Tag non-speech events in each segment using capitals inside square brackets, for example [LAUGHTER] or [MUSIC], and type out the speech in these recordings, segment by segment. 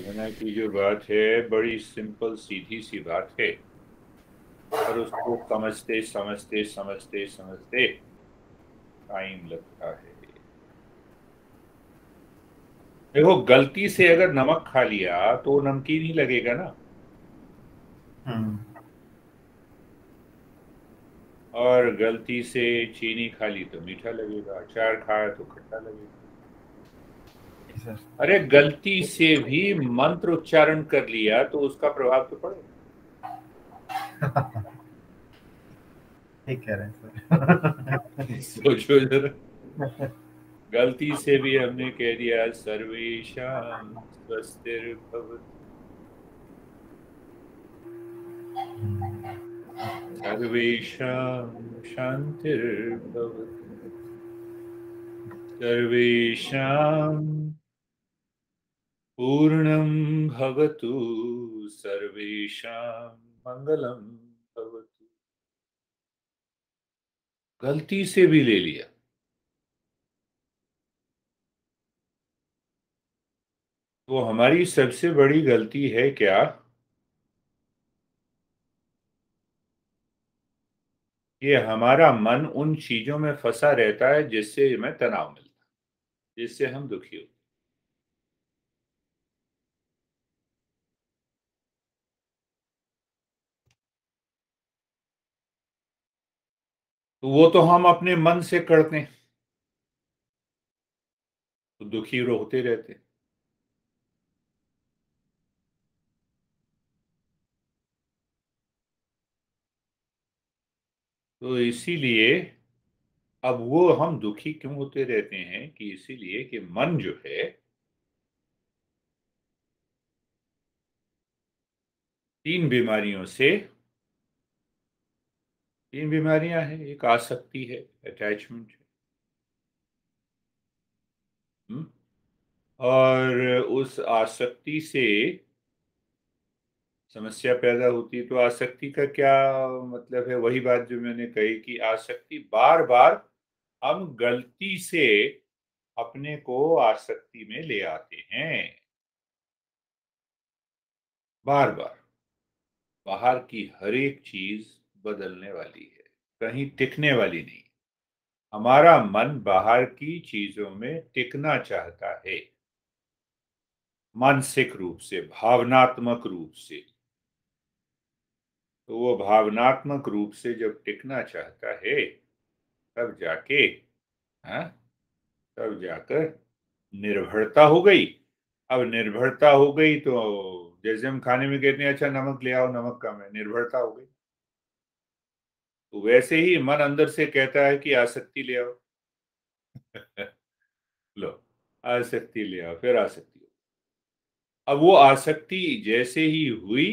साधना की जो बात है बड़ी सिंपल सीधी सी बात है और उसको समझते समझते समझते समझते टाइम लगता है देखो गलती से अगर नमक खा लिया तो नमकीन ही लगेगा ना हम्म। और गलती से चीनी खा ली तो मीठा लगेगा अचार खाया तो खट्टा लगेगा अरे गलती से भी मंत्र उच्चारण कर लिया तो उसका प्रभाव तो पड़ेगा ठीक कह रहे सोचो जरा गलती से भी हमने कह दिया सर्वेशम स्वस्तिर सर्वेशम शांतिर्भवति सर्वेशम पूर्णं भवतु सर्वेषां मङ्गलं भवतु गलती से भी ले लिया तो हमारी सबसे बड़ी गलती है क्या ये हमारा मन उन चीजों में फंसा रहता है जिससे हमें तनाव मिलता है जिससे हम दुखी होते तो वो तो हम अपने मन से करते हैं तो दुखी रोते रहते तो इसीलिए अब वो हम दुखी क्यों होते रहते हैं कि इसीलिए कि मन जो है तीन बीमारियों से तीन बीमारियां हैं एक आसक्ति है अटैचमेंट है हम्म? और उस आसक्ति से समस्या पैदा होती है तो आसक्ति का क्या मतलब है वही बात जो मैंने कही कि आसक्ति बार बार हम गलती से अपने को आसक्ति में ले आते हैं बार बार बाहर की हर एक चीज बदलने वाली है कहीं टिकने वाली नहीं हमारा मन बाहर की चीजों में टिकना चाहता है मानसिक रूप से भावनात्मक रूप से तो वो भावनात्मक रूप से जब टिकना चाहता है तब जाके हा? तब जाकर निर्भरता हो गई अब निर्भरता हो गई तो जैसे हम खाने में कहते हैं अच्छा नमक ले आओ नमक कम है निर्भरता हो गई तो वैसे ही मन अंदर से कहता है कि आसक्ति ले आओ [LAUGHS] लो आसक्ति ले आओ फिर आसक्ति अब वो आसक्ति जैसे ही हुई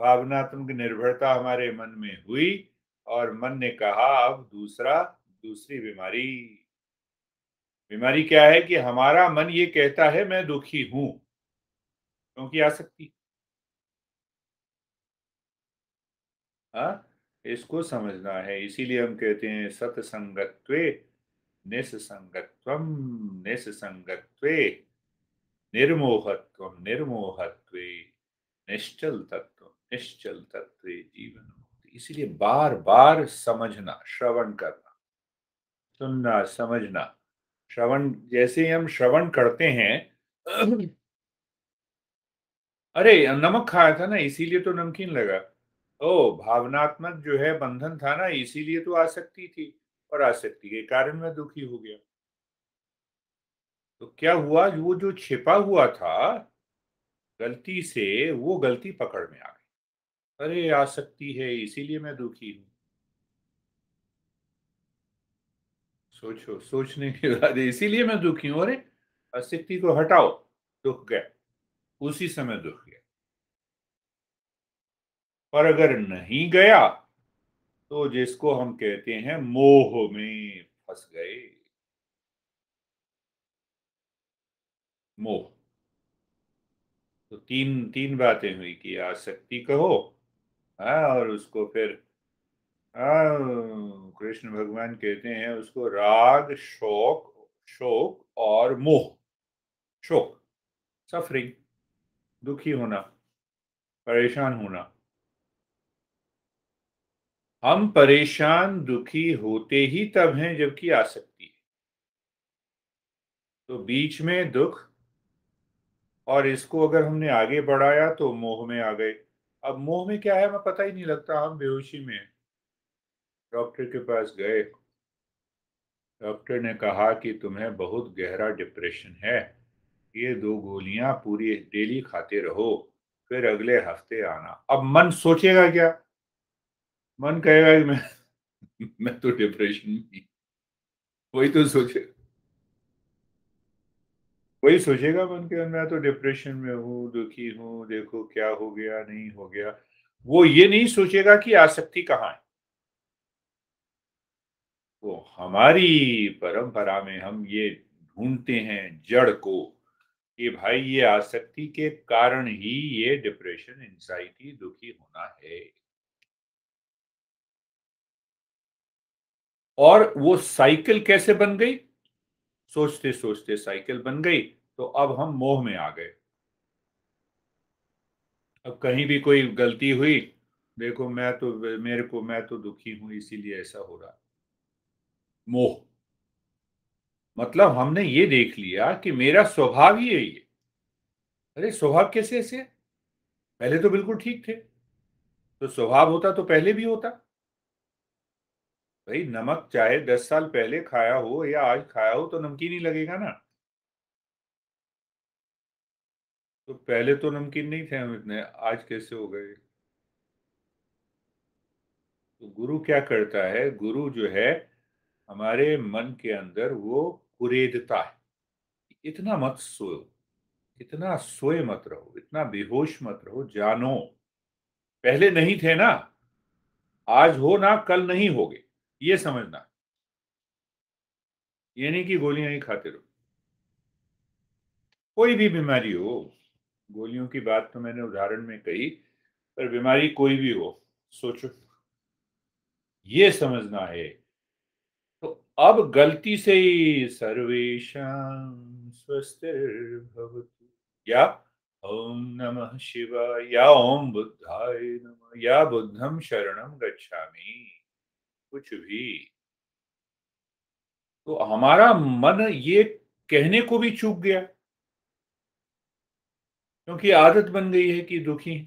भावनात्मक निर्भरता हमारे मन में हुई और मन ने कहा अब दूसरा दूसरी बीमारी बीमारी क्या है कि हमारा मन ये कहता है मैं दुखी हूं क्योंकि आसक्ति हाँ इसको समझना है इसीलिए हम कहते हैं सतसंगत्वे निसंगत्व निसंगत्वे निर्मोहत्व निर्मोहत्व निश्चल तत्व निश्चल तत्व जीवन मुक्ति इसीलिए बार बार समझना श्रवण करना सुनना समझना श्रवण जैसे ही हम श्रवण करते हैं अरे नमक खाया था ना इसीलिए तो नमकीन लगा ओ तो भावनात्मक जो है बंधन था ना इसीलिए तो आसक्ति थी और आसक्ति के कारण मैं दुखी हो गया तो क्या हुआ वो जो छिपा हुआ था गलती से वो गलती पकड़ में आ गई अरे आसक्ति है इसीलिए मैं दुखी हूं सोचो सोचने के [LAUGHS] बाद इसीलिए मैं दुखी हूं अरे आसक्ति को हटाओ दुख गया उसी समय दुख गया पर अगर नहीं गया तो जिसको हम कहते हैं मोह में फंस गए मोह तो तीन तीन बातें हुई कि आसक्ति कहो हाँ और उसको फिर हाँ, कृष्ण भगवान कहते हैं उसको राग शोक शोक और मोह शोक सफरिंग दुखी होना परेशान होना हम परेशान दुखी होते ही तब हैं जबकि आ सकती है तो बीच में दुख और इसको अगर हमने आगे बढ़ाया तो मोह में आ गए अब मोह में क्या है हमें पता ही नहीं लगता हम बेहोशी में डॉक्टर के पास गए डॉक्टर ने कहा कि तुम्हें बहुत गहरा डिप्रेशन है ये दो गोलियां पूरी डेली खाते रहो फिर अगले हफ्ते आना अब मन सोचेगा क्या मन कहेगा कि मैं [LAUGHS] मैं तो डिप्रेशन में वही तो सोचे वही सोचेगा मन के मैं तो डिप्रेशन में हूँ दुखी हूँ देखो क्या हो गया नहीं हो गया वो ये नहीं सोचेगा कि आसक्ति कहाँ है वो हमारी परंपरा में हम ये ढूंढते हैं जड़ को कि भाई ये आसक्ति के कारण ही ये डिप्रेशन एंजाइटी दुखी होना है और वो साइकिल कैसे बन गई सोचते सोचते साइकिल बन गई तो अब हम मोह में आ गए अब कहीं भी कोई गलती हुई देखो मैं तो मेरे को मैं तो दुखी हूं इसीलिए ऐसा हो रहा मोह मतलब हमने ये देख लिया कि मेरा स्वभाव ही है ये अरे स्वभाव कैसे ऐसे पहले तो बिल्कुल ठीक थे तो स्वभाव होता तो पहले भी होता भाई नमक चाहे दस साल पहले खाया हो या आज खाया हो तो नमकीन ही लगेगा ना तो पहले तो नमकीन नहीं थे हम इतने आज कैसे हो गए तो गुरु क्या करता है गुरु जो है हमारे मन के अंदर वो कुरेदता है इतना मत सोयो इतना सोए मत रहो इतना बेहोश मत रहो जानो पहले नहीं थे ना आज हो ना कल नहीं होगे ये समझना ये नहीं कि गोलियां ही खाते रहो कोई भी बीमारी हो गोलियों की बात तो मैंने उदाहरण में कही पर बीमारी कोई भी हो सोचो ये समझना है तो अब गलती से ही सर्वेशम स्वस्थ या ओम नमः शिवाय या ओम बुद्धाय नमः या बुद्धम शरणम गच्छामि कुछ भी तो हमारा मन ये कहने को भी चूक गया क्योंकि आदत बन गई है कि दुखी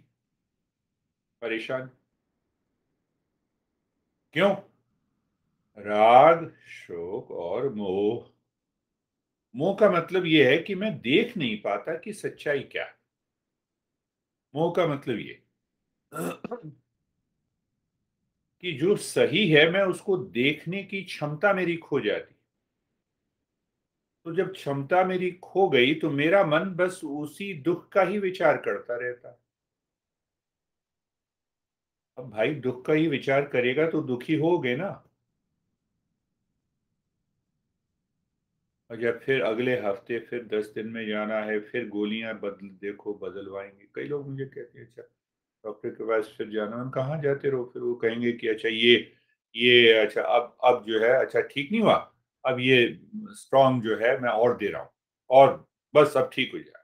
परेशान क्यों राग शोक और मोह मोह का मतलब यह है कि मैं देख नहीं पाता कि सच्चाई क्या मोह का मतलब ये कि जो सही है मैं उसको देखने की क्षमता मेरी खो जाती तो जब क्षमता मेरी खो गई तो मेरा मन बस उसी दुख का ही विचार करता रहता अब भाई दुख का ही विचार करेगा तो दुखी हो गए ना अच्छा फिर अगले हफ्ते फिर दस दिन में जाना है फिर गोलियां बदल देखो बदलवाएंगे कई लोग मुझे कहते हैं अच्छा डॉक्टर के पास फिर जाना हम कहाँ जाते रहो फिर वो कहेंगे कि अच्छा ये ये अच्छा अब अब जो है अच्छा ठीक नहीं हुआ अब ये स्ट्रॉन्ग जो है मैं और दे रहा हूँ और बस अब ठीक हो जाए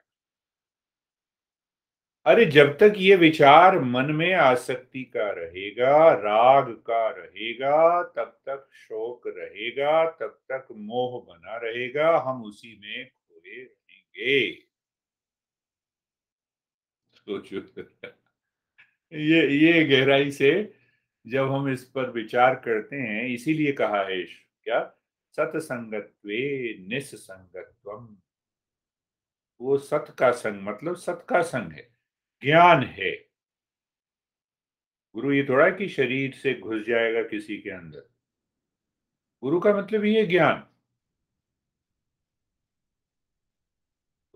अरे जब तक ये विचार मन में आसक्ति का रहेगा राग का रहेगा तब तक शोक रहेगा तब तक मोह बना रहेगा हम उसी में खोए रहेंगे सोचो ये ये गहराई से जब हम इस पर विचार करते हैं इसीलिए कहा है क्या सतसंगत्वे निसंगत्वम वो सत का संग मतलब सत का संग है ज्ञान है गुरु ये थोड़ा कि शरीर से घुस जाएगा किसी के अंदर गुरु का मतलब ये ज्ञान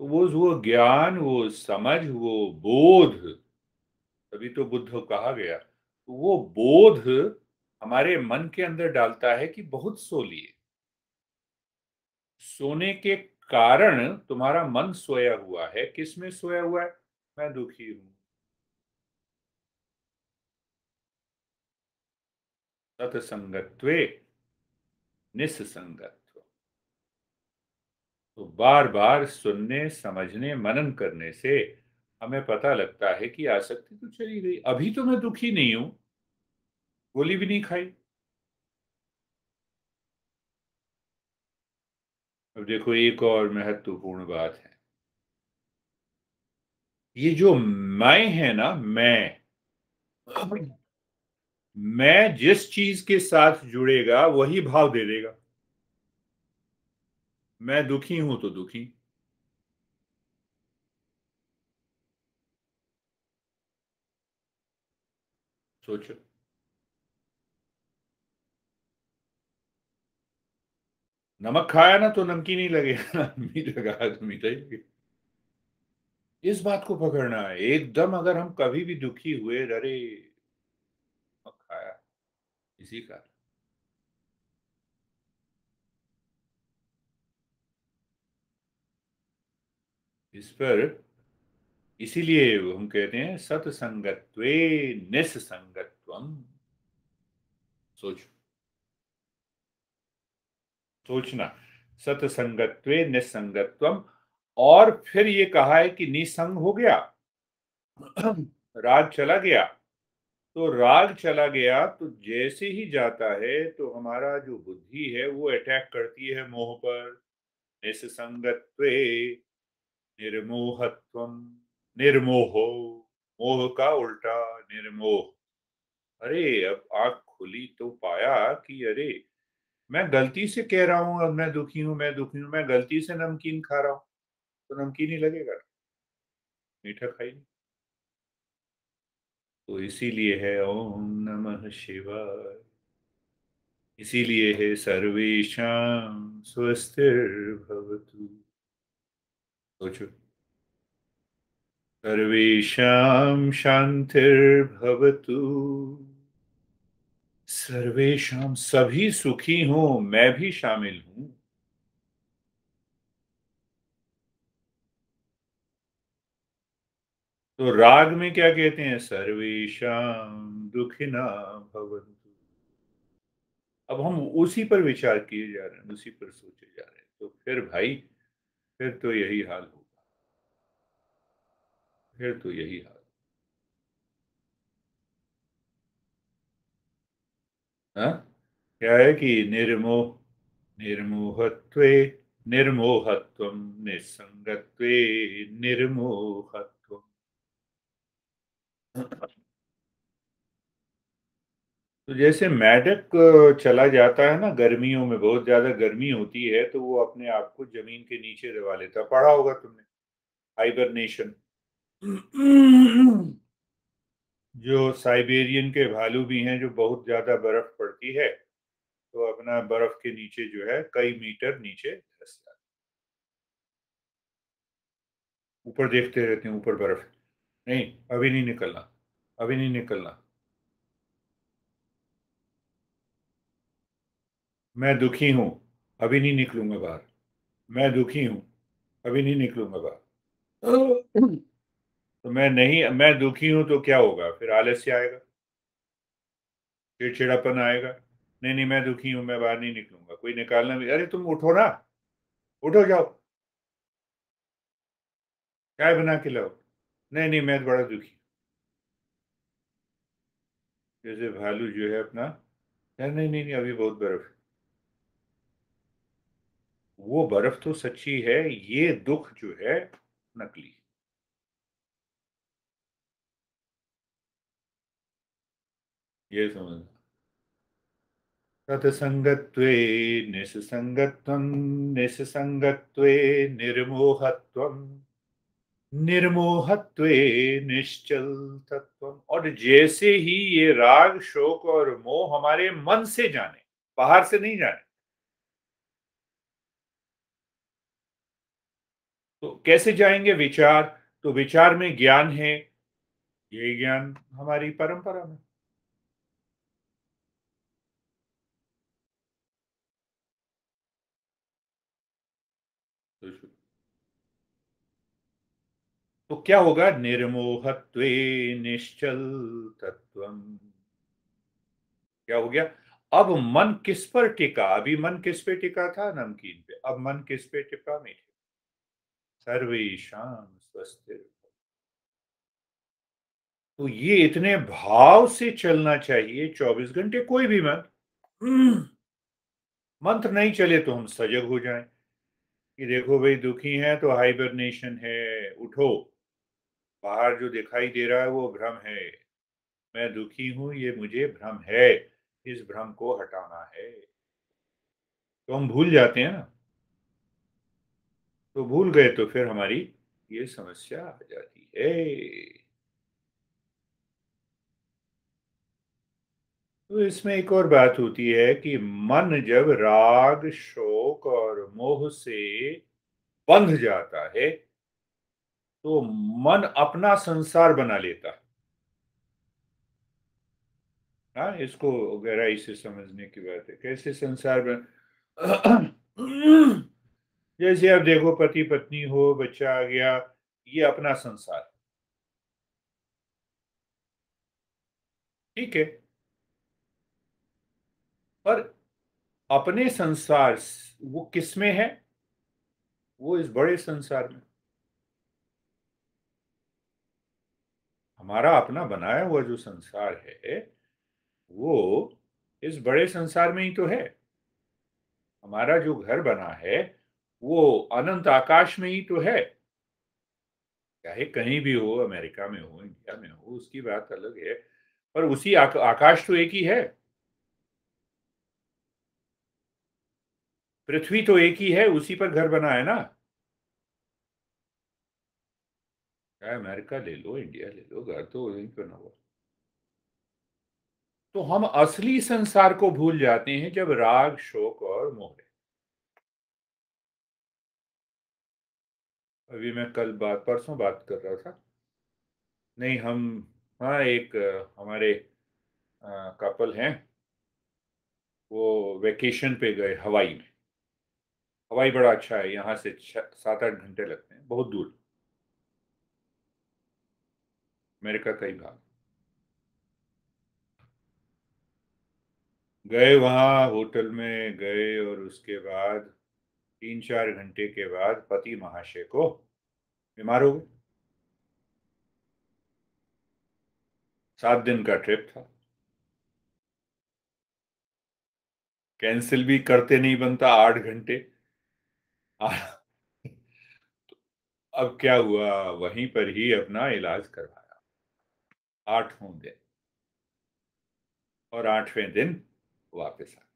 वो वो ज्ञान वो समझ वो बोध तभी तो बुद्ध कहा गया तो वो बोध हमारे मन के अंदर डालता है कि बहुत सो लिए सोने के कारण तुम्हारा मन सोया हुआ है किस में सोया हुआ है मैं दुखी हूं तत्संगत्वे निसंगत्व तो बार बार सुनने समझने मनन करने से हमें पता लगता है कि आसक्ति तो चली गई अभी तो मैं दुखी नहीं हूं गोली भी नहीं खाई अब देखो एक और महत्वपूर्ण बात है ये जो मैं है ना मैं मैं जिस चीज के साथ जुड़ेगा वही भाव दे देगा मैं दुखी हूं तो दुखी सोचो नमक खाया ना तो नमकीन ही लगेगा मीठा तो मीठा ही इस बात को पकड़ना है एकदम अगर हम कभी भी दुखी हुए अरे नमक खाया इसी का इस पर इसीलिए हम कहते हैं सतसंगत्व निसंगत्वम सोचो सोचना सतसंगत्व निसंगत्वम और फिर ये कहा है कि निसंग हो गया राग चला गया तो राग चला गया तो जैसे ही जाता है तो हमारा जो बुद्धि है वो अटैक करती है मोह पर निसंगत्व निर्मोहत्वम निर्मोह मोह का उल्टा निर्मोह अरे अब आंख खुली तो पाया कि अरे मैं गलती से कह रहा हूं अब मैं दुखी हूं मैं दुखी हूं मैं गलती से नमकीन खा रहा हूं तो नमकीन ही लगेगा मीठा खाई नहीं तो इसीलिए है ओम नमः शिवाय इसीलिए है सर्वेशम स्वस्थिर भवतु सोचो सर्वेषां शांतिर्भवतु सर्वेशम सभी सुखी हो मैं भी शामिल हूं तो राग में क्या कहते हैं सर्वेशम दुखिना भवंतु अब हम उसी पर विचार किए जा रहे हैं उसी पर सोचे जा रहे हैं तो फिर भाई फिर तो यही हाल हो फिर तो यही हाल हाँ? क्या है कि निर्मोह निर्मोहत्व निर्मोहत्व निसंगत्व निर्मोहत्व तो जैसे मैडक चला जाता है ना गर्मियों में बहुत ज्यादा गर्मी होती है तो वो अपने आप को जमीन के नीचे दबा लेता पढ़ा होगा तुमने हाइबरनेशन जो साइबेरियन के भालू भी हैं जो बहुत ज्यादा बर्फ पड़ती है तो अपना बर्फ के नीचे जो है कई मीटर नीचे धस जाते ऊपर देखते रहते हैं ऊपर बर्फ नहीं अभी नहीं निकलना अभी नहीं निकलना मैं दुखी हूं अभी नहीं निकलूंगा बाहर मैं दुखी हूं अभी नहीं निकलूंगा बाहर तो मैं नहीं मैं दुखी हूं तो क्या होगा फिर आलस्य आएगा चिड़चिड़ापन आएगा नहीं नहीं मैं दुखी हूं मैं बाहर नहीं निकलूंगा कोई निकालना भी अरे तुम उठो ना उठो जाओ क्या बना के लाओ नहीं नहीं मैं बड़ा दुखी जैसे भालू जो है अपना नहीं नहीं नहीं, अभी बहुत बर्फ वो बर्फ तो सच्ची है ये दुख जो है नकली ये समझ तत्सङ्गत्वे निससङ्गत्वं निससङ्गत्वे निर्मोहत्वं निर्मोहत्वे निश्चल तत्वम और जैसे ही ये राग शोक और मोह हमारे मन से जाने बाहर से नहीं जाने तो कैसे जाएंगे विचार तो विचार में ज्ञान है ये ज्ञान हमारी परंपरा में तो क्या होगा निर्मोहत्व निश्चल तत्व क्या हो गया अब मन किस पर टिका अभी मन किस पे टिका था नमकीन पे अब मन किस पे टिका मीठे सर्वेशम स्वस्थ तो ये इतने भाव से चलना चाहिए 24 घंटे कोई भी मन मंत्र नहीं चले तो हम सजग हो जाएं कि देखो भाई दुखी हैं तो हाइबरनेशन है उठो बाहर जो दिखाई दे रहा है वो भ्रम है मैं दुखी हूं ये मुझे भ्रम है इस भ्रम को हटाना है तो हम भूल जाते हैं ना तो भूल गए तो फिर हमारी ये समस्या आ जाती है तो इसमें एक और बात होती है कि मन जब राग शोक और मोह से बंध जाता है तो मन अपना संसार बना लेता है हाँ इसको गहराई से समझने की बात है कैसे संसार बन [CLEARS THROAT] जैसे आप देखो पति पत्नी हो बच्चा आ गया ये अपना संसार ठीक है पर अपने संसार वो किसमें है वो इस बड़े संसार में हमारा अपना बनाया हुआ जो संसार है वो इस बड़े संसार में ही तो है हमारा जो घर बना है वो अनंत आकाश में ही तो है चाहे कहीं भी हो अमेरिका में हो इंडिया में हो उसकी बात अलग है पर उसी आक, आकाश तो एक ही है पृथ्वी तो एक ही है उसी पर घर बना है ना चाहे अमेरिका ले लो इंडिया ले लो घर तो वहीं ना हुआ तो हम असली संसार को भूल जाते हैं जब राग शोक और मोह अभी मैं कल बात परसों बात कर रहा था नहीं हम हाँ एक हमारे कपल हैं वो वेकेशन पे गए हवाई में हवाई बड़ा अच्छा है यहाँ से सात आठ घंटे लगते हैं बहुत दूर अमेरिका का ही भाग गए वहाँ होटल में गए और उसके बाद तीन चार घंटे के बाद पति महाशय को बीमार हो गए सात दिन का ट्रिप था कैंसिल भी करते नहीं बनता आठ घंटे तो अब क्या हुआ वहीं पर ही अपना इलाज करवा आठवें दिन और आठवें दिन वापस आ गए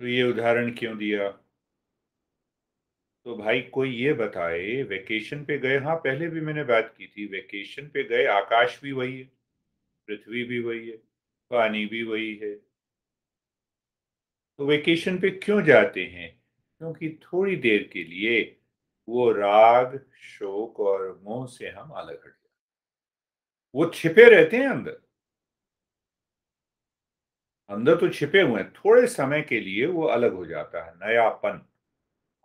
तो ये उदाहरण क्यों दिया तो भाई कोई ये बताए वेकेशन पे गए हाँ पहले भी मैंने बात की थी वेकेशन पे गए आकाश भी वही है पृथ्वी भी वही है पानी भी वही है तो वेकेशन पे क्यों जाते हैं क्योंकि थोड़ी देर के लिए वो राग शोक और मोह से हम अलग हट जाते वो छिपे रहते हैं अंदर अंदर तो छिपे हुए हैं थोड़े समय के लिए वो अलग हो जाता है नयापन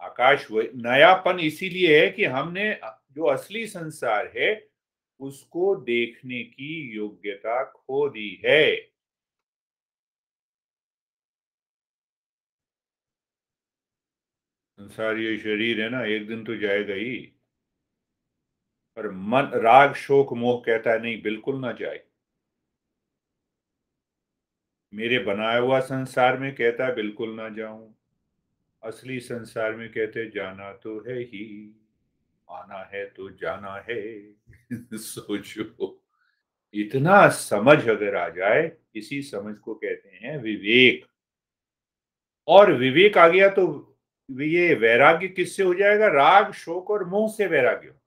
आकाश वो नयापन इसीलिए है कि हमने जो असली संसार है उसको देखने की योग्यता खो दी है संसार ये शरीर है ना एक दिन तो जाएगा ही पर मन राग शोक मोह कहता है नहीं बिल्कुल ना जाए मेरे बनाया हुआ संसार में कहता है बिल्कुल ना जाऊं असली संसार में कहते जाना तो है ही आना है तो जाना है [LAUGHS] सोचो इतना समझ अगर आ जाए इसी समझ को कहते हैं विवेक और विवेक आ गया तो तो ये वैराग्य किससे हो जाएगा राग शोक और मोह से वैराग्य होगा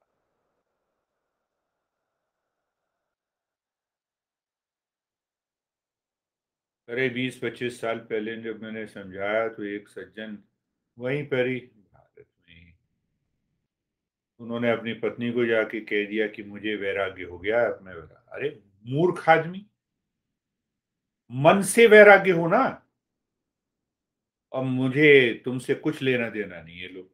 अरे बीस पच्चीस साल पहले जब मैंने समझाया तो एक सज्जन वहीं पर ही भारत में उन्होंने अपनी पत्नी को जाके कह दिया कि मुझे वैराग्य हो गया अपने अरे मूर्ख आदमी मन से वैराग्य हो ना और मुझे तुमसे कुछ लेना देना नहीं है लोग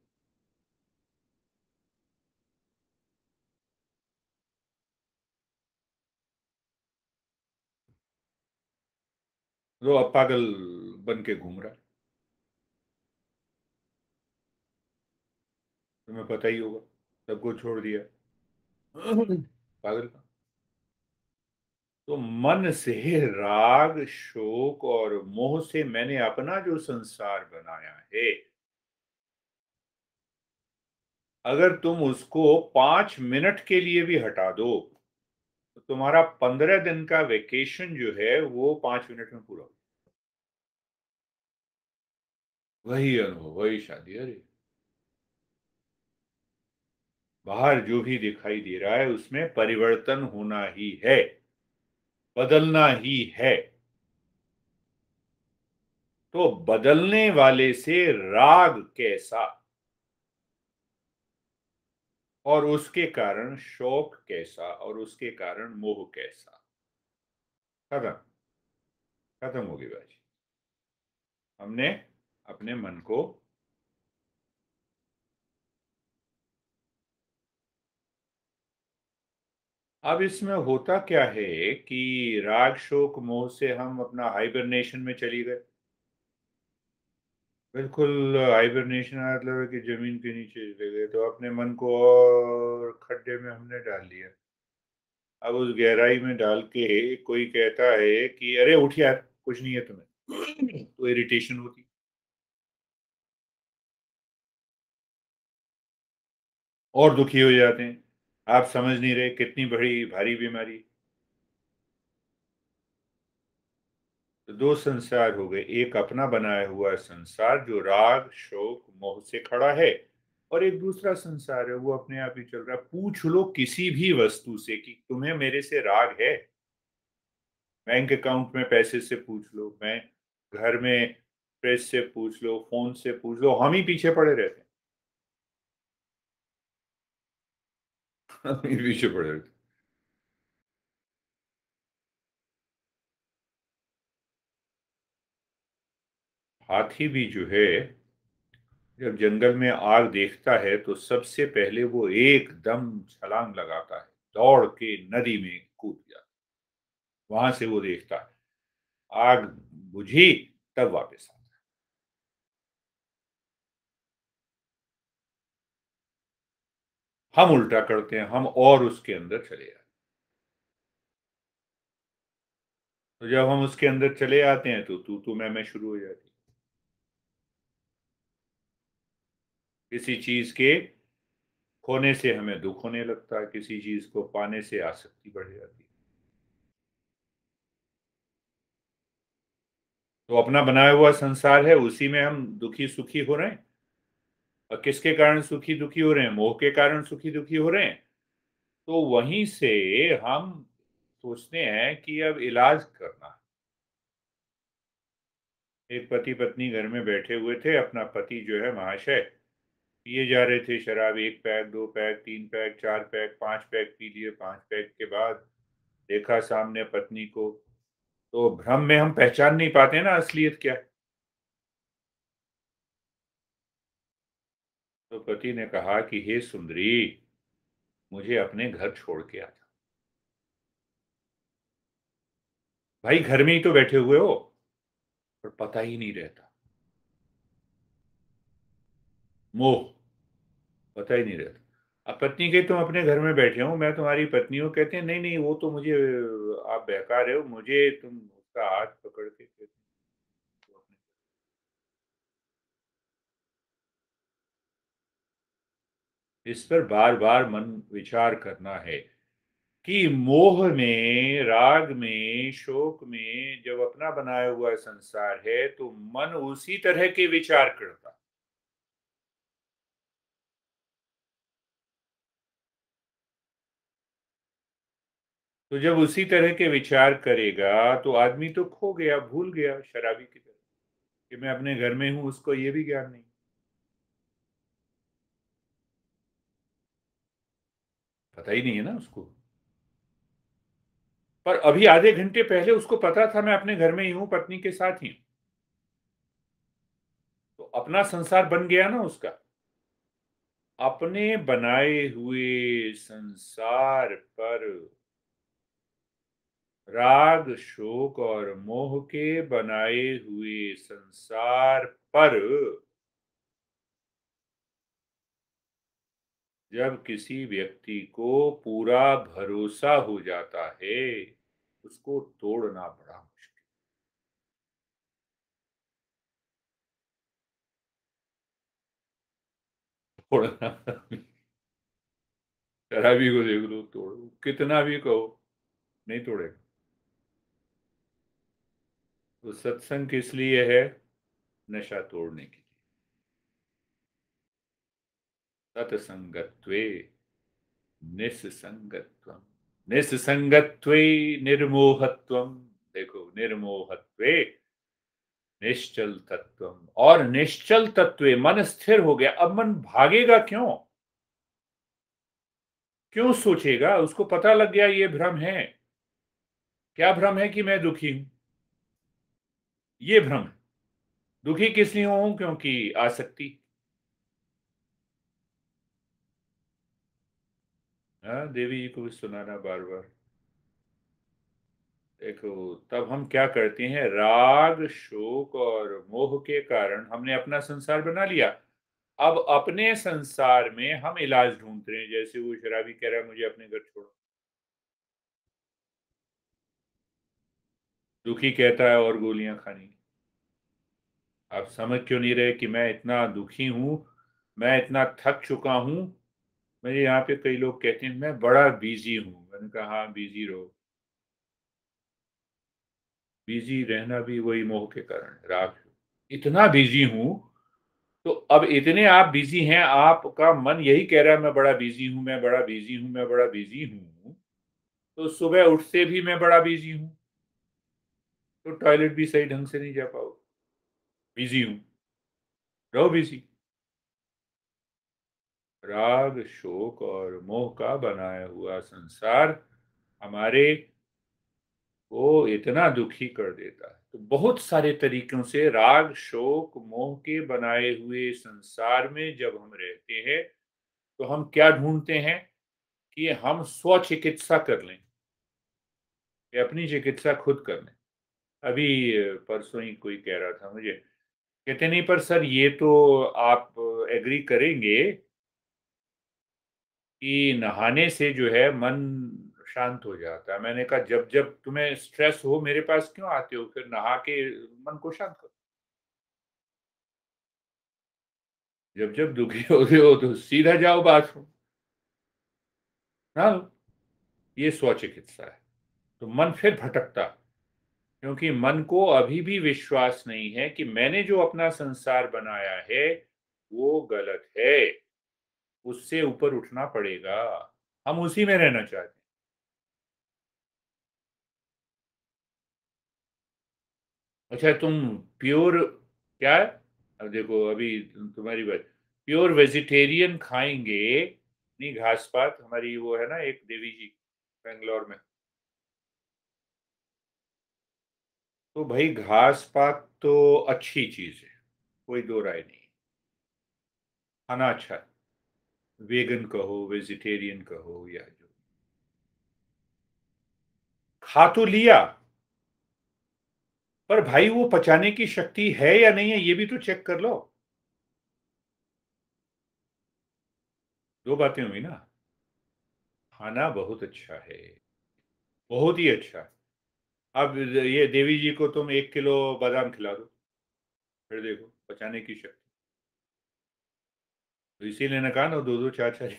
अब पागल बन के घूम रहा तुम्हें पता ही होगा सबको छोड़ दिया [CLEARS THROAT] पागल का तो मन से राग शोक और मोह से मैंने अपना जो संसार बनाया है अगर तुम उसको पांच मिनट के लिए भी हटा दो तो तुम्हारा पंद्रह दिन का वेकेशन जो है वो पांच मिनट में पूरा हो वही अनुभव वही शादी अरे बाहर जो भी दिखाई दे रहा है उसमें परिवर्तन होना ही है बदलना ही है तो बदलने वाले से राग कैसा और उसके कारण शोक कैसा और उसके कारण मोह कैसा खत्म खत्म होगी बाजी हमने अपने मन को अब इसमें होता क्या है कि राग शोक मोह से हम अपना हाइबरनेशन में चली गए बिल्कुल हाइबरनेशन मतलब कि जमीन के नीचे चले गए तो अपने मन को और खड्डे में हमने डाल लिया अब उस गहराई में डाल के कोई कहता है कि अरे उठ यार कुछ नहीं है तुम्हें तो इरिटेशन होती और दुखी हो जाते हैं आप समझ नहीं रहे कितनी बड़ी भारी बीमारी तो दो संसार हो गए एक अपना बनाया हुआ संसार जो राग शोक मोह से खड़ा है और एक दूसरा संसार है वो अपने आप ही चल रहा है पूछ लो किसी भी वस्तु से कि तुम्हें मेरे से राग है बैंक अकाउंट में पैसे से पूछ लो मैं घर में प्रेस से पूछ लो फोन से पूछ लो हम ही पीछे पड़े रहते हैं हाथी भी जो है जब जंगल में आग देखता है तो सबसे पहले वो एकदम छलांग लगाता है दौड़ के नदी में कूद जाता है वहां से वो देखता है आग बुझी तब वापस आता हम उल्टा करते हैं हम और उसके अंदर चले जाते तो जब हम उसके अंदर चले आते हैं तो तू तू मैं मैं शुरू हो जाती किसी चीज के खोने से हमें दुख होने लगता है किसी चीज को पाने से आसक्ति बढ़ जाती है तो अपना बनाया हुआ संसार है उसी में हम दुखी सुखी हो रहे हैं किसके कारण सुखी दुखी हो रहे हैं मोह के कारण सुखी दुखी हो रहे हैं तो वहीं से हम सोचते हैं कि अब इलाज करना एक पति पत्नी घर में बैठे हुए थे अपना पति जो है महाशय पिए जा रहे थे शराब एक पैक दो पैक तीन पैक चार पैक पांच पैक पी लिए पांच पैक के बाद देखा सामने पत्नी को तो भ्रम में हम पहचान नहीं पाते ना असलियत क्या है तो पति ने कहा कि हे सुंदरी मुझे अपने घर छोड़ के आ जा भाई घर में ही तो बैठे हुए हो पर पता ही नहीं रहता मोह पता ही नहीं रहता अब पत्नी के तुम अपने घर में बैठे हो मैं तुम्हारी पत्नी हूँ कहते हैं नहीं नहीं वो तो मुझे आप बेकार है हो मुझे तुम उसका हाथ पकड़ के इस पर बार बार मन विचार करना है कि मोह में राग में शोक में जब अपना बनाया हुआ संसार है तो मन उसी तरह के विचार करता तो जब उसी तरह के विचार करेगा तो आदमी तो खो गया भूल गया शराबी की तरह कि मैं अपने घर में हूं उसको ये भी ज्ञान नहीं पता ही नहीं है ना उसको पर अभी आधे घंटे पहले उसको पता था मैं अपने घर में ही हूं पत्नी के साथ ही तो अपना संसार बन गया ना उसका अपने बनाए हुए संसार पर राग शोक और मोह के बनाए हुए संसार पर जब किसी व्यक्ति को पूरा भरोसा हो जाता है उसको तोड़ना बड़ा मुश्किल तोड़ना भी को देख लो तोड़ो कितना भी कहो नहीं तोड़ेगा तो सत्संग किस लिए है नशा तोड़ने की सतसंगत्वे निसंगत्वम निस्संगत्वे निर्मोहत्वम देखो निर्मोहत्वे निश्चल तत्वम और निश्चल तत्व मन स्थिर हो गया अब मन भागेगा क्यों क्यों सोचेगा उसको पता लग गया ये भ्रम है क्या भ्रम है कि मैं दुखी हूं ये भ्रम है दुखी किस लिए हूं क्योंकि आसक्ति हाँ देवी जी को भी सुनाना बार बार देखो तब हम क्या करते हैं राग शोक और मोह के कारण हमने अपना संसार बना लिया अब अपने संसार में हम इलाज ढूंढते हैं जैसे वो शराबी कह रहा है मुझे अपने घर छोड़ो दुखी कहता है और गोलियां खानी आप समझ क्यों नहीं रहे कि मैं इतना दुखी हूं मैं इतना थक चुका हूं मेरे यहाँ पे कई लोग कहते हैं मैं बड़ा बिजी हूँ मैंने कहा हाँ बिजी रहो बिजी रहना भी वही मोह के कारण राग इतना बिजी हूँ तो अब इतने आप बिजी हैं आपका मन यही कह रहा है मैं बड़ा बिजी हूँ मैं बड़ा बिजी हूँ मैं बड़ा बिजी हूँ तो सुबह उठते भी मैं बड़ा बिजी हूँ तो टॉयलेट भी सही ढंग से नहीं जा पाओ बिजी हूँ रहो बिजी राग शोक और मोह का बनाया हुआ संसार हमारे को इतना दुखी कर देता है तो बहुत सारे तरीकों से राग शोक मोह के बनाए हुए संसार में जब हम रहते हैं तो हम क्या ढूंढते हैं कि हम स्व चिकित्सा कर लें अपनी चिकित्सा खुद कर लें अभी परसों ही कोई कह रहा था मुझे कहते नहीं पर सर ये तो आप एग्री करेंगे कि नहाने से जो है मन शांत हो जाता है मैंने कहा जब जब तुम्हें स्ट्रेस हो मेरे पास क्यों आते हो फिर नहा के मन को शांत करो जब जब दुखी होते हो तो सीधा जाओ बाथरूम हाँ, ना ये स्वचिकित्सा है तो मन फिर भटकता क्योंकि मन को अभी भी विश्वास नहीं है कि मैंने जो अपना संसार बनाया है वो गलत है उससे ऊपर उठना पड़ेगा हम उसी में रहना चाहते हैं अच्छा तुम प्योर क्या है अब देखो अभी तुम्हारी बात प्योर वेजिटेरियन खाएंगे नहीं घास पात हमारी वो है ना एक देवी जी बेंगलोर में तो भाई घास पात तो अच्छी चीज है कोई दो राय नहीं खाना अच्छा है वेगन कहो वेजिटेरियन कहो या जो खा तो लिया पर भाई वो पचाने की शक्ति है या नहीं है ये भी तो चेक कर लो दो बातें हुई ना खाना बहुत अच्छा है बहुत ही अच्छा है अब ये देवी जी को तुम एक किलो बादाम खिला दो फिर देखो पचाने की शक्ति तो इसीलिए ना कहा ना दो दो चार चार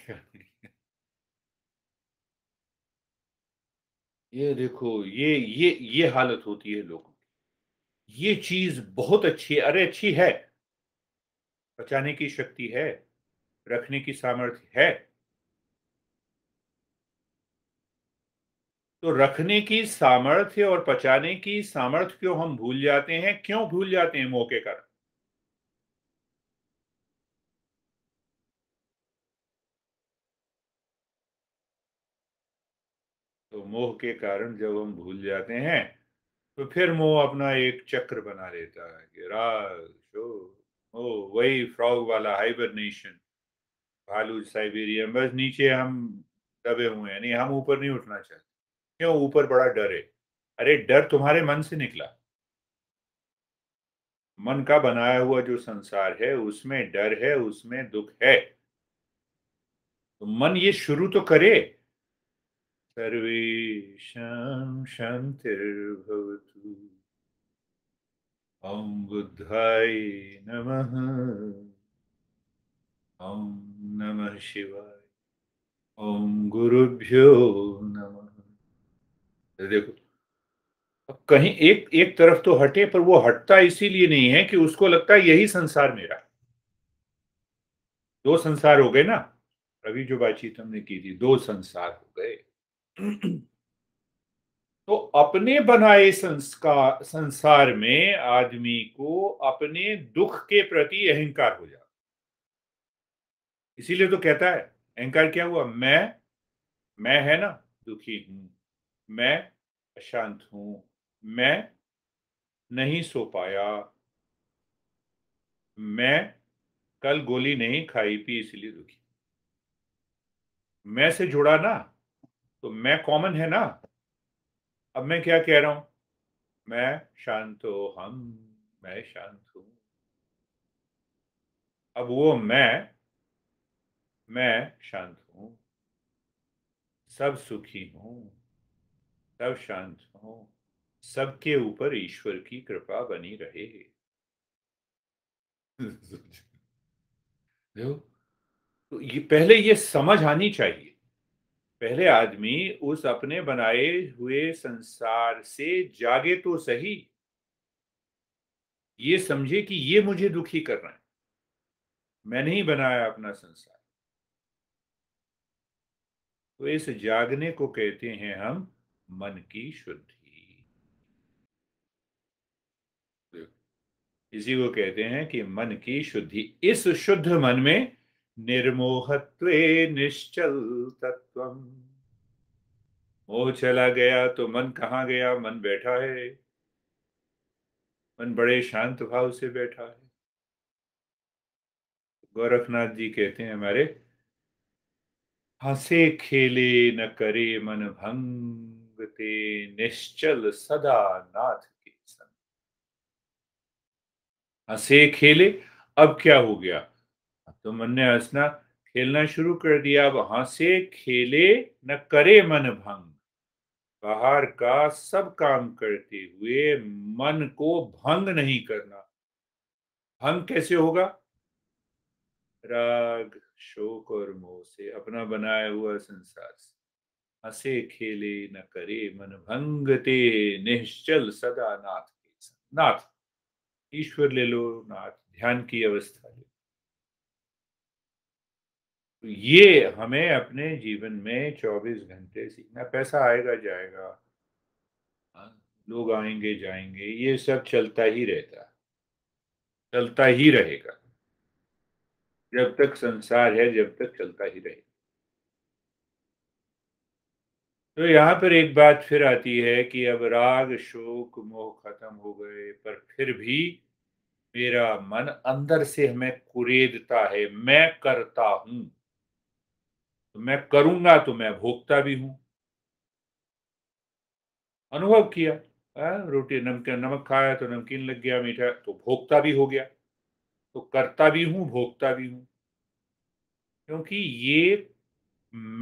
ये देखो ये ये ये हालत होती है लोगों की ये चीज बहुत अच्छी है अरे अच्छी है बचाने की शक्ति है रखने की सामर्थ्य है तो रखने की सामर्थ्य और बचाने की सामर्थ्य क्यों हम भूल जाते हैं क्यों भूल जाते हैं मौके का मोह के कारण जब हम भूल जाते हैं तो फिर मोह अपना एक चक्र बना लेता है कि राग ओ वही फ्रॉग वाला हाइबरनेशन भालू साइबेरियन बस नीचे हम दबे हुए हैं नहीं हम ऊपर नहीं उठना चाहते क्यों ऊपर बड़ा डर है अरे डर तुम्हारे मन से निकला मन का बनाया हुआ जो संसार है उसमें डर है उसमें दुख है तो मन ये शुरू तो करे सर्वेषां शान्तिर्भवतु ॐ बुद्धाय नमः ॐ नमः शिवाय ॐ गुरुभ्यो नमः देखो अब कहीं एक एक तरफ तो हटे पर वो हटता इसीलिए नहीं है कि उसको लगता है यही संसार मेरा दो संसार हो गए ना अभी जो बातचीत हमने की थी दो संसार हो गए [CLEARS THROAT] तो अपने बनाए संस्कार संसार में आदमी को अपने दुख के प्रति अहंकार हो जाता इसीलिए तो कहता है अहंकार क्या हुआ मैं मैं है ना दुखी हूं मैं अशांत हूं मैं नहीं सो पाया मैं कल गोली नहीं खाई पी इसलिए दुखी मैं से जुड़ा ना तो मैं कॉमन है ना अब मैं क्या कह रहा हूं मैं शांत हो हम मैं शांत हूं अब वो मैं मैं शांत हूं सब सुखी हूं सब शांत हूं सबके ऊपर ईश्वर की कृपा बनी रहे तो [LAUGHS] ये पहले ये समझ आनी चाहिए पहले आदमी उस अपने बनाए हुए संसार से जागे तो सही ये समझे कि ये मुझे दुखी कर रहा है मैं नहीं बनाया अपना संसार तो इस जागने को कहते हैं हम मन की शुद्धि इसी को कहते हैं कि मन की शुद्धि इस शुद्ध मन में निर्मोहत्वे निश्चल तत्व मोह चला गया तो मन कहाँ गया मन बैठा है मन बड़े शांत भाव से बैठा है गोरखनाथ जी कहते हैं हमारे हंसे खेले न करे मन भंग ते निश्चल सदा नाथ के संग हंसे खेले अब क्या हो गया तो मन ने हंसना खेलना शुरू कर दिया वहां से खेले न करे मन भंग बाहर का सब काम करते हुए मन को भंग नहीं करना भंग कैसे होगा राग शोक और मोह से अपना बनाया हुआ संसार से हंसे खेले न करे मन भंगते निश्चल सदा नाथ के नाथ ईश्वर ले लो नाथ ध्यान की अवस्था ले ये हमें अपने जीवन में 24 घंटे सीखना पैसा आएगा जाएगा हाँ, लोग आएंगे जाएंगे ये सब चलता ही रहता चलता ही रहेगा जब तक संसार है जब तक चलता ही रहेगा तो यहाँ पर एक बात फिर आती है कि अब राग शोक मोह खत्म हो गए पर फिर भी मेरा मन अंदर से हमें कुरेदता है मैं करता हूं तो मैं करूंगा तो मैं भोगता भी हूं अनुभव किया आ, रोटी नमक नमक खाया तो नमकीन लग गया मीठा तो भोगता भी हो गया तो करता भी हूं भोगता भी हूं क्योंकि ये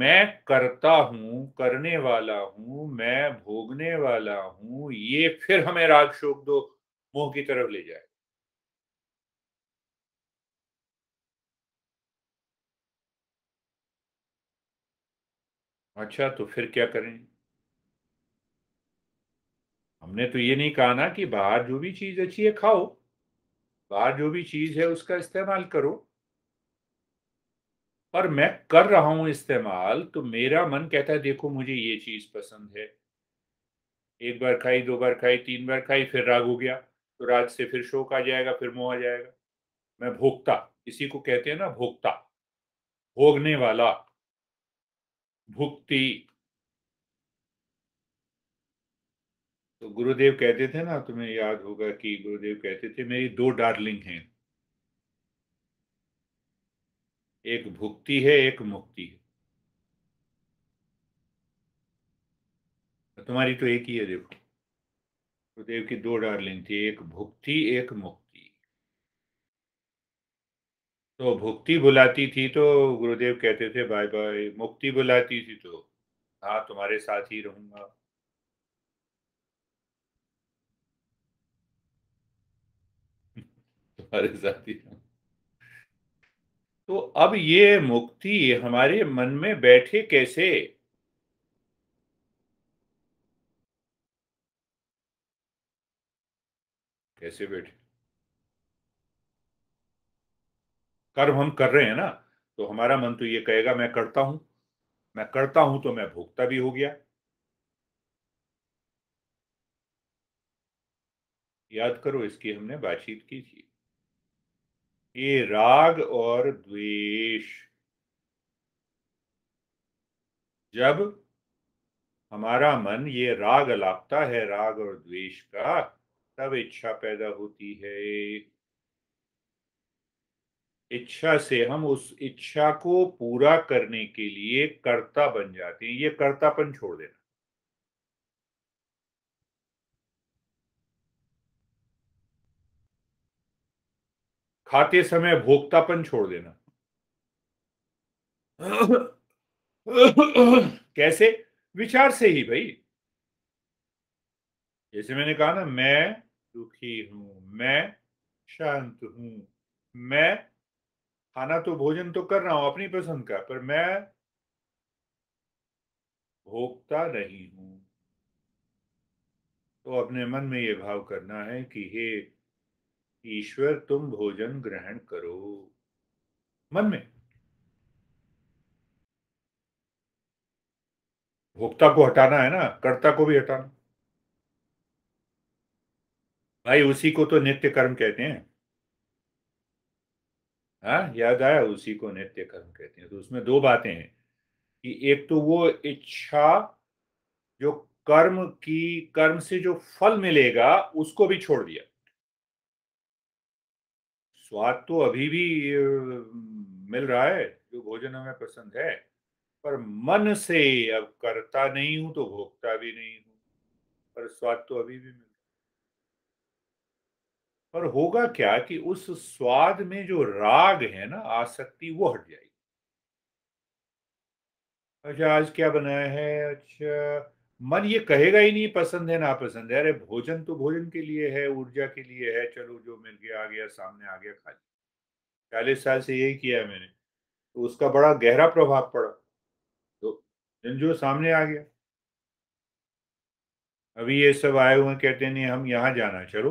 मैं करता हूं करने वाला हूं मैं भोगने वाला हूं ये फिर हमें राग शोक दो मुंह की तरफ ले जाए अच्छा तो फिर क्या करें हमने तो ये नहीं कहा ना कि बाहर जो भी चीज अच्छी है खाओ बाहर जो भी चीज है उसका इस्तेमाल करो पर मैं कर रहा हूं इस्तेमाल तो मेरा मन कहता है देखो मुझे ये चीज पसंद है एक बार खाई दो बार खाई तीन बार खाई फिर राग हो गया तो राग से फिर शोक आ जाएगा फिर मोह आ जाएगा मैं भोगता इसी को कहते हैं ना भोगता भोगने वाला भुक्ति तो गुरुदेव कहते थे ना तुम्हें याद होगा कि गुरुदेव कहते थे मेरी दो डार्लिंग हैं एक भुक्ति है एक मुक्ति है तुम्हारी तो एक ही है देखो गुरुदेव की दो डार्लिंग थी एक भुक्ति एक मुक्ति तो भुक्ति बुलाती थी तो गुरुदेव कहते थे बाय बाय मुक्ति बुलाती थी तो हाँ तुम्हारे साथ ही रहूंगा [LAUGHS] तुम्हारे साथ ही तो अब ये मुक्ति हमारे मन में बैठे कैसे कैसे बैठे कर्म हम कर रहे हैं ना तो हमारा मन तो ये कहेगा मैं करता हूं मैं करता हूं तो मैं भोगता भी हो गया याद करो इसकी हमने बातचीत की थी ये राग और द्वेष जब हमारा मन ये राग लापता है राग और द्वेष का तब इच्छा पैदा होती है इच्छा से हम उस इच्छा को पूरा करने के लिए कर्ता बन जाते हैं ये कर्तापन छोड़ देना खाते समय भोक्तापन छोड़ देना कैसे विचार से ही भाई जैसे मैंने कहा ना मैं दुखी हूं मैं शांत हूं मैं खाना तो भोजन तो कर रहा हूं अपनी पसंद का पर मैं भोगता नहीं हूं तो अपने मन में यह भाव करना है कि हे ईश्वर तुम भोजन ग्रहण करो मन में भोक्ता को हटाना है ना कर्ता को भी हटाना भाई उसी को तो नित्य कर्म कहते हैं हाँ याद आया उसी को नित्य कर्म कहते हैं तो उसमें दो बातें हैं कि एक तो वो इच्छा जो कर्म की कर्म से जो फल मिलेगा उसको भी छोड़ दिया स्वाद तो अभी भी मिल रहा है जो भोजन हमें पसंद है पर मन से अब करता नहीं हूं तो भोगता भी नहीं हूं पर स्वाद तो अभी भी मिल पर होगा क्या कि उस स्वाद में जो राग है ना आसक्ति वो हट जाएगी अच्छा आज क्या बनाया है अच्छा मन ये कहेगा ही नहीं पसंद है ना पसंद है अरे भोजन तो भोजन के लिए है ऊर्जा के लिए है चलो जो मिल गया आ गया सामने आ गया खा लिया चालीस साल से यही किया है मैंने तो उसका बड़ा गहरा प्रभाव पड़ा तो दिन जो सामने आ गया अभी ये सब आए हुए कहते नहीं हम यहाँ जाना चलो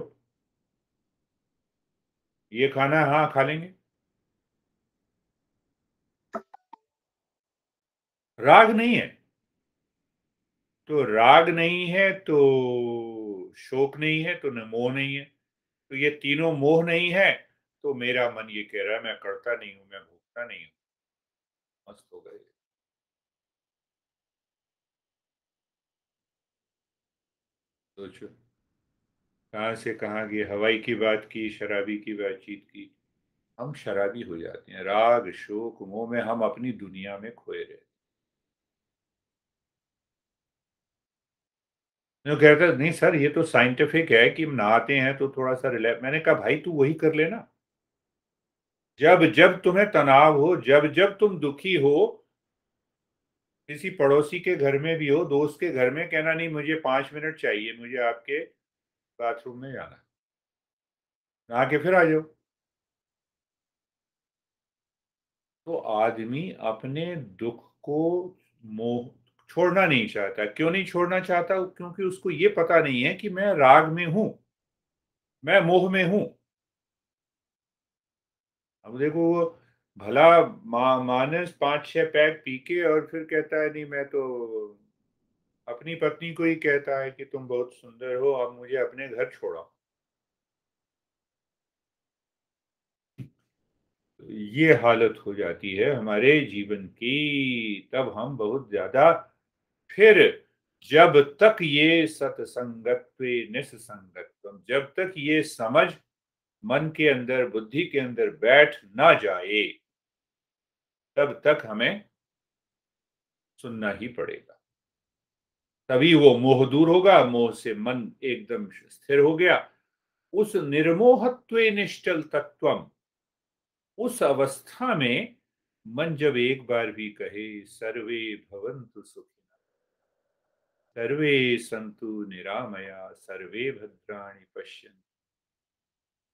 ये खाना है हाँ खा लेंगे राग नहीं है तो राग नहीं है तो शोक नहीं है तो मोह नहीं है तो ये तीनों मोह नहीं है तो मेरा मन ये कह रहा है मैं करता नहीं हूं मैं भूखता नहीं हूं मस्त हो गए सोचो कहाँ से कहाँ गए हवाई की बात की शराबी की बातचीत की हम शराबी हो जाते हैं राग शोक मोह में हम अपनी दुनिया में खोए रहे कहता नहीं सर ये तो साइंटिफिक है कि हम नहाते हैं तो थोड़ा सा रिलैक्स मैंने कहा भाई तू वही कर लेना जब जब तुम्हें तनाव हो जब जब तुम दुखी हो किसी पड़ोसी के घर में भी हो दोस्त के घर में कहना नहीं मुझे पांच मिनट चाहिए मुझे आपके बाथरूम नहीं जाना ना के फिर आ जाओ तो आदमी अपने दुख को मोह छोड़ना नहीं चाहता क्यों नहीं छोड़ना चाहता क्योंकि उसको ये पता नहीं है कि मैं राग में हूं मैं मोह में हूं अब देखो वो भला मा, मानस पांच छह पैक पी के और फिर कहता है नहीं मैं तो अपनी पत्नी को ही कहता है कि तुम बहुत सुंदर हो अब मुझे अपने घर छोड़ा ये हालत हो जाती है हमारे जीवन की तब हम बहुत ज्यादा फिर जब तक ये सतसंगत्व निसंगत्व जब तक ये समझ मन के अंदर बुद्धि के अंदर बैठ ना जाए तब तक हमें सुनना ही पड़ेगा तभी वो मोह दूर होगा मोह से मन एकदम स्थिर हो गया उस निर्मोहत्व निश्चल तत्व उस अवस्था में मन जब एक बार भी कहे सर्वे भवंतु सुखिना सर्वे संतु निरामया सर्वे भद्राणी पश्य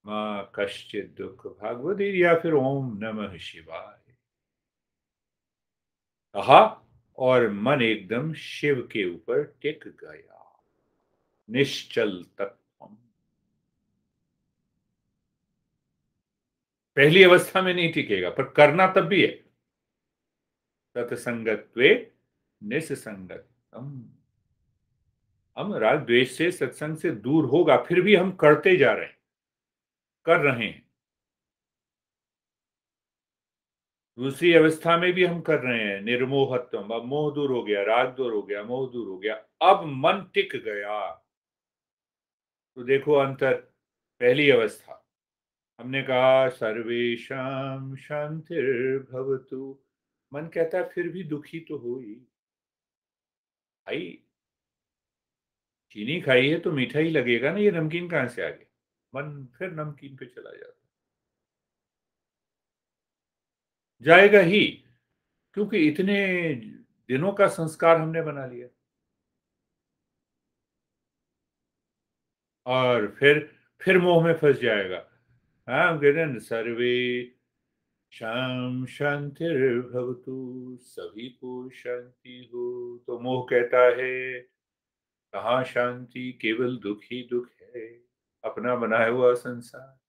माँ कश्चित दुख भागवत या फिर ओम नमः शिवाय कहा और मन एकदम शिव के ऊपर टिक गया निश्चल तत्व पहली अवस्था में नहीं टिकेगा पर करना तब भी है तत्संगत्वे निसंगत हम राग द्वेष से सत्संग से दूर होगा फिर भी हम करते जा रहे हैं कर रहे हैं दूसरी अवस्था में भी हम कर रहे हैं निर्मोहत्म अब मोह दूर हो गया राग दूर हो गया मोह दूर हो गया अब मन टिक गया तो देखो अंतर पहली अवस्था हमने कहा सर्वेशम शांतिर्भवतु मन कहता है फिर भी दुखी तो हो ही भाई चीनी खाई है तो मीठा ही लगेगा ना ये नमकीन कहां से आ गया मन फिर नमकीन पे चला जाता जाएगा ही क्योंकि इतने दिनों का संस्कार हमने बना लिया और फिर फिर मोह में फंस जाएगा हाँ, हम गिरन सर्वे शाम शांति भवतु सभी को शांति हो तो मोह कहता है कहा शांति केवल दुख ही दुख है अपना बनाया हुआ संसार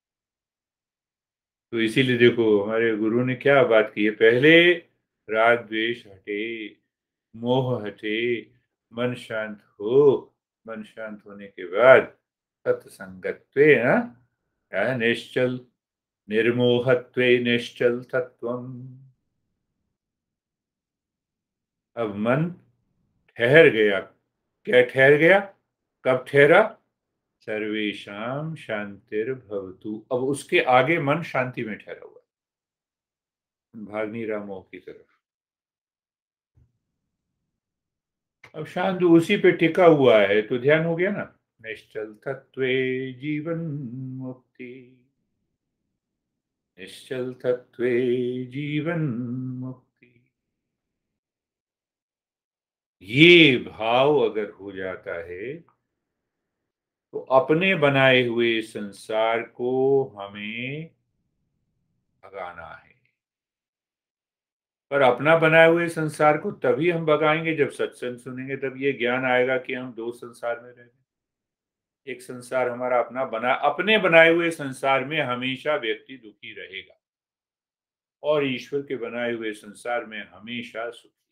तो इसीलिए देखो हमारे गुरु ने क्या बात की है पहले राग द्वेष हटे मोह हटे मन शांत हो मन शांत होने के बाद सत्संगत्व है निश्चल निर्मोहत्व निश्चल तत्व अब मन ठहर गया क्या ठहर गया कब ठहरा सर्वेशम शांतिर्भवतु अब उसके आगे मन शांति में ठहरा हुआ भागनी रामो की तरफ अब शांत उसी पे टिका हुआ है तो ध्यान हो गया ना निश्चल तत्व जीवन मुक्ति निश्चल तत्व जीवन मुक्ति ये भाव अगर हो जाता है तो अपने बनाए हुए संसार को हमें भगाना है पर अपना बनाए हुए संसार को तभी हम भगाएंगे जब सत्संग सुनेंगे तब ये ज्ञान आएगा कि हम दो संसार में रह गए एक संसार हमारा अपना बना अपने बनाए हुए संसार में हमेशा व्यक्ति दुखी रहेगा और ईश्वर के बनाए हुए संसार में हमेशा सुखी